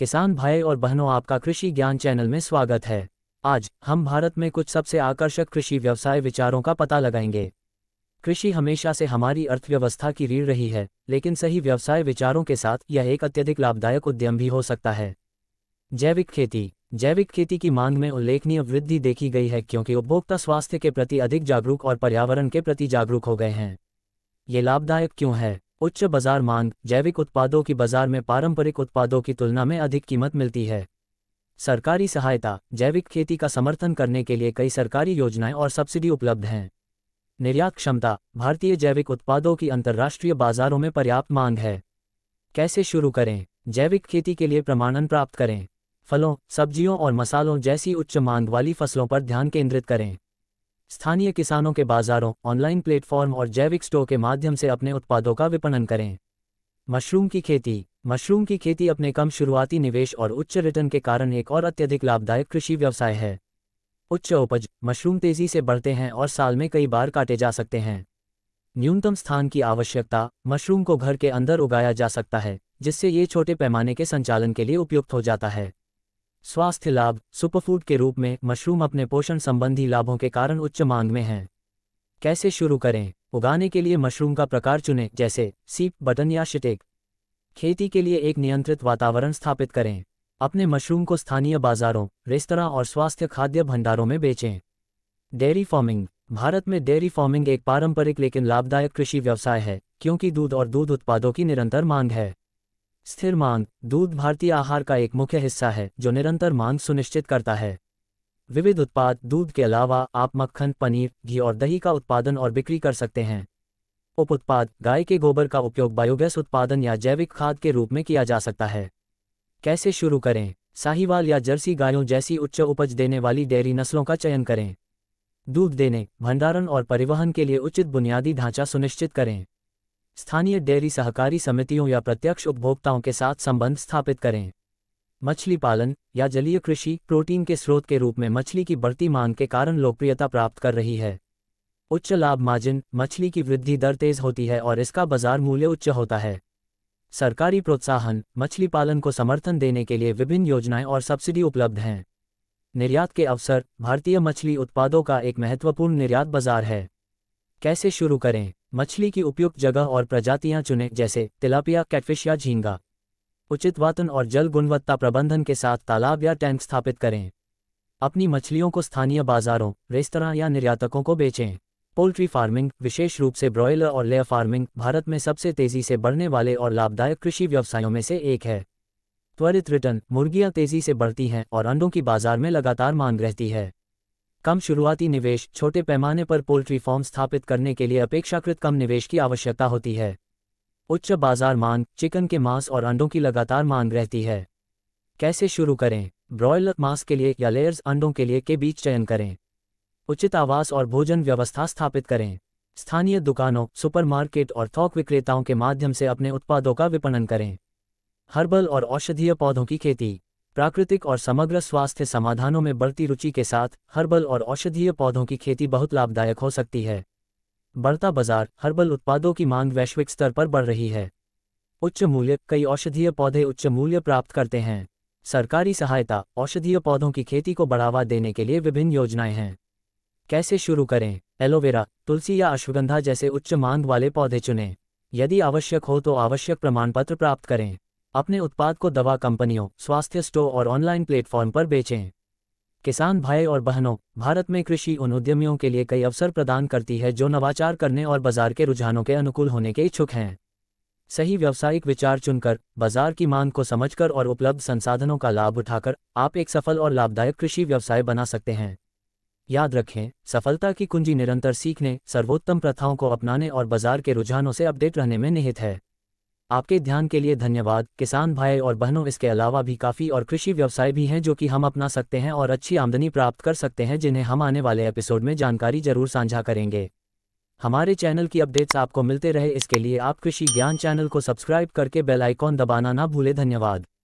किसान भाई और बहनों आपका कृषि ज्ञान चैनल में स्वागत है आज हम भारत में कुछ सबसे आकर्षक कृषि व्यवसाय विचारों का पता लगाएंगे कृषि हमेशा से हमारी अर्थव्यवस्था की रीढ़ रही है लेकिन सही व्यवसाय विचारों के साथ यह एक अत्यधिक लाभदायक उद्यम भी हो सकता है जैविक खेती जैविक खेती की मांग में उल्लेखनीय वृद्धि देखी गई है क्योंकि उपभोक्ता स्वास्थ्य के प्रति अधिक जागरूक और पर्यावरण के प्रति जागरूक हो गए हैं ये लाभदायक क्यों है उच्च बाजार मांग जैविक उत्पादों की बाजार में पारंपरिक उत्पादों की तुलना में अधिक कीमत मिलती है सरकारी सहायता जैविक खेती का समर्थन करने के लिए कई सरकारी योजनाएं और सब्सिडी उपलब्ध हैं निर्यात क्षमता भारतीय जैविक उत्पादों की अंतर्राष्ट्रीय बाजारों में पर्याप्त मांग है कैसे शुरू करें जैविक खेती के लिए प्रमाणन प्राप्त करें फलों सब्जियों और मसालों जैसी उच्च मांग वाली फसलों पर ध्यान केंद्रित करें स्थानीय किसानों के बाजारों ऑनलाइन प्लेटफॉर्म और जैविक स्टोर के माध्यम से अपने उत्पादों का विपणन करें मशरूम की खेती मशरूम की खेती अपने कम शुरुआती निवेश और उच्च रिटर्न के कारण एक और अत्यधिक लाभदायक कृषि व्यवसाय है उच्च उपज मशरूम तेजी से बढ़ते हैं और साल में कई बार काटे जा सकते हैं न्यूनतम स्थान की आवश्यकता मशरूम को घर के अंदर उगाया जा सकता है जिससे ये छोटे पैमाने के संचालन के लिए उपयुक्त हो जाता है स्वास्थ्य लाभ सुपरफूड के रूप में मशरूम अपने पोषण संबंधी लाभों के कारण उच्च मांग में हैं कैसे शुरू करें उगाने के लिए मशरूम का प्रकार चुनें जैसे सीप बटन या शिटेक खेती के लिए एक नियंत्रित वातावरण स्थापित करें अपने मशरूम को स्थानीय बाजारों रेस्तरा और स्वास्थ्य खाद्य भंडारों में बेचें डेयरी फार्मिंग भारत में डेयरी फार्मिंग एक पारंपरिक लेकिन लाभदायक कृषि व्यवसाय है क्योंकि दूध और दूध उत्पादों की निरंतर मांग है स्थिर मांग दूध भारतीय आहार का एक मुख्य हिस्सा है जो निरंतर मांग सुनिश्चित करता है विविध उत्पाद दूध के अलावा आप मक्खन पनीर घी और दही का उत्पादन और बिक्री कर सकते हैं उप उत्पाद गाय के गोबर का उपयोग बायोगैस उत्पादन या जैविक खाद के रूप में किया जा सकता है कैसे शुरू करें साहिवाल या जर्सी गायों जैसी उच्च उपज देने वाली डेयरी नस्लों का चयन करें दूध देने भंडारण और परिवहन के लिए उचित बुनियादी ढांचा सुनिश्चित करें स्थानीय डेयरी सहकारी समितियों या प्रत्यक्ष उपभोक्ताओं के साथ संबंध स्थापित करें मछली पालन या जलीय कृषि प्रोटीन के स्रोत के रूप में मछली की बढ़ती मांग के कारण लोकप्रियता प्राप्त कर रही है उच्च लाभ मार्जिन मछली की वृद्धि दर तेज होती है और इसका बाजार मूल्य उच्च होता है सरकारी प्रोत्साहन मछली पालन को समर्थन देने के लिए विभिन्न योजनाएं और सब्सिडी उपलब्ध हैं निर्यात के अवसर भारतीय मछली उत्पादों का एक महत्वपूर्ण निर्यात बाजार है कैसे शुरू करें मछली की उपयुक्त जगह और प्रजातियां चुनें जैसे तिलापिया कैटफिश या झींगा उचित वातन और जल गुणवत्ता प्रबंधन के साथ तालाब या टैंक स्थापित करें अपनी मछलियों को स्थानीय बाजारों रेस्तरा या निर्यातकों को बेचें पोल्ट्री फार्मिंग विशेष रूप से ब्रॉयलर और लेयर फार्मिंग भारत में सबसे तेजी से बढ़ने वाले और लाभदायक कृषि व्यवसायों में से एक है त्वरित रिटर्न मुर्गियां तेजी से बढ़ती हैं और अंडों की बाजार में लगातार मांग रहती है कम शुरुआती निवेश छोटे पैमाने पर पोल्ट्री फॉर्म स्थापित करने के लिए अपेक्षाकृत कम निवेश की आवश्यकता होती है उच्च बाजार मांग चिकन के मांस और अंडों की लगातार मांग रहती है कैसे शुरू करें ब्रॉयलर मांस के लिए या लेयर्स अंडों के लिए के बीच चयन करें उचित आवास और भोजन व्यवस्था स्थापित करें स्थानीय दुकानों सुपरमार्केट और थोक विक्रेताओं के माध्यम से अपने उत्पादों का विपणन करें हर्बल और औषधीय पौधों की खेती प्राकृतिक और समग्र स्वास्थ्य समाधानों में बढ़ती रुचि के साथ हर्बल और औषधीय पौधों की खेती बहुत लाभदायक हो सकती है बढ़ता बाजार हर्बल उत्पादों की मांग वैश्विक स्तर पर बढ़ रही है उच्च मूल्य कई औषधीय पौधे उच्च मूल्य प्राप्त करते हैं सरकारी सहायता औषधीय पौधों की खेती को बढ़ावा देने के लिए विभिन्न योजनाएं हैं कैसे शुरू करें एलोवेरा तुलसी या अश्वगंधा जैसे उच्च मांग वाले पौधे चुनें यदि आवश्यक हो तो आवश्यक प्रमाण पत्र प्राप्त करें अपने उत्पाद को दवा कंपनियों स्वास्थ्य स्टोर और ऑनलाइन प्लेटफॉर्म पर बेचें किसान भाई और बहनों भारत में कृषि उन उद्यमियों के लिए कई अवसर प्रदान करती है जो नवाचार करने और बाजार के रुझानों के अनुकूल होने के इच्छुक हैं सही व्यावसायिक विचार चुनकर बाजार की मांग को समझकर और उपलब्ध संसाधनों का लाभ उठाकर आप एक सफल और लाभदायक कृषि व्यवसाय बना सकते हैं याद रखें सफलता की कुंजी निरंतर सीखने सर्वोत्तम प्रथाओं को अपनाने और बाजार के रुझानों से अपडेट रहने में निहित है आपके ध्यान के लिए धन्यवाद किसान भाई और बहनों इसके अलावा भी काफ़ी और कृषि व्यवसाय भी हैं जो कि हम अपना सकते हैं और अच्छी आमदनी प्राप्त कर सकते हैं जिन्हें हम आने वाले एपिसोड में जानकारी जरूर साझा करेंगे हमारे चैनल की अपडेट्स आपको मिलते रहे इसके लिए आप कृषि ज्ञान चैनल को सब्सक्राइब करके बेल आइकॉन दबाना ना भूलें धन्यवाद